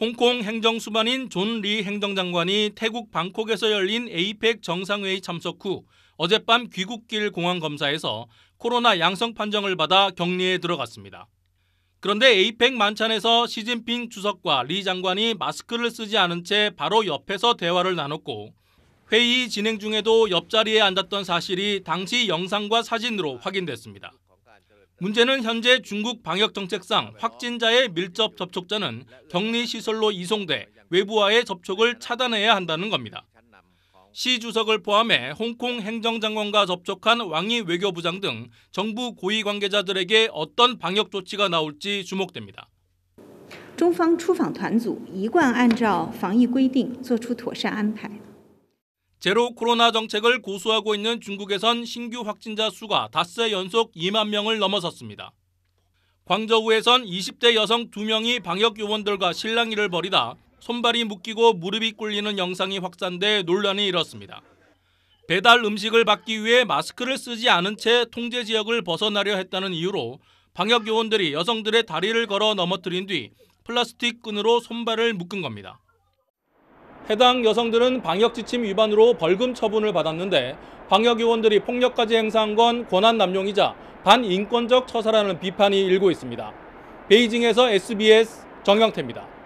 홍콩 행정수반인 존 리 행정장관이 태국 방콕에서 열린 에이펙 정상회의 참석 후 어젯밤 귀국길 공항 검사에서 코로나 양성 판정을 받아 격리에 들어갔습니다. 그런데 에이펙 만찬에서 시진핑 주석과 리 장관이 마스크를 쓰지 않은 채 바로 옆에서 대화를 나눴고 회의 진행 중에도 옆자리에 앉았던 사실이 당시 영상과 사진으로 확인됐습니다. 문제는 현재 중국 방역 정책상 확진자의 밀접 접촉자는 격리 시설로 이송돼 외부와의 접촉을 차단해야 한다는 겁니다. 시 주석을 포함해 홍콩 행정장관과 접촉한 왕이 외교부장 등 정부 고위 관계자들에게 어떤 방역 조치가 나올지 주목됩니다. 中方出访团组一贯按照防疫规定作出妥善安排。 제로 코로나 정책을 고수하고 있는 중국에선 신규 확진자 수가 닷새 연속 2만 명을 넘어섰습니다. 광저우에선 20대 여성 2명이 방역 요원들과 실랑이를 벌이다 손발이 묶이고 무릎이 꿇리는 영상이 확산돼 논란이 일었습니다. 배달 음식을 받기 위해 마스크를 쓰지 않은 채 통제 지역을 벗어나려 했다는 이유로 방역 요원들이 여성들의 다리를 걸어 넘어뜨린 뒤 플라스틱 끈으로 손발을 묶은 겁니다. 해당 여성들은 방역지침 위반으로 벌금 처분을 받았는데 방역요원들이 폭력까지 행사한 건 권한남용이자 반인권적 처사라는 비판이 일고 있습니다. 베이징에서 SBS 정영태입니다.